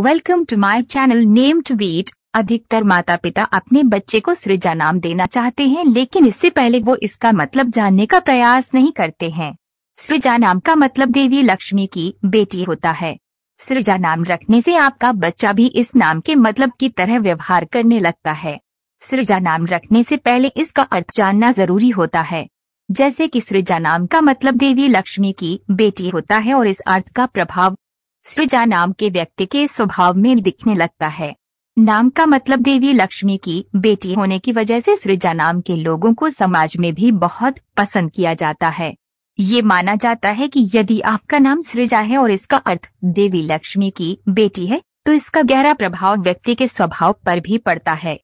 welcome to my channel name to beat अधिकतर माता पिता अपने बच्चे को सृजा नाम देना चाहते हैं लेकिन इससे पहले वो इसका मतलब जानने का प्रयास नहीं करते हैं सृजा नाम का मतलब देवी लक्ष्मी की बेटी होता है सृजा नाम रखने से आपका बच्चा भी इस नाम के मतलब की तरह व्यवहार करने लगता है सृजा नाम रखने से पहले इसका अर्थ जानना जरूरी होता है जैसे कि सृजा नाम का मतलब देवी लक्ष्मी की बेटी होता है और इस अर्थ का प्रभाव सृजा नाम के व्यक्ति के स्वभाव में दिखने लगता है नाम का मतलब देवी लक्ष्मी की बेटी होने की वजह से सृजा नाम के लोगों को समाज में भी बहुत पसंद किया जाता है ये माना जाता है कि यदि आपका नाम सृजा है और इसका अर्थ देवी लक्ष्मी की बेटी है तो इसका गहरा प्रभाव व्यक्ति के स्वभाव पर भी पड़ता है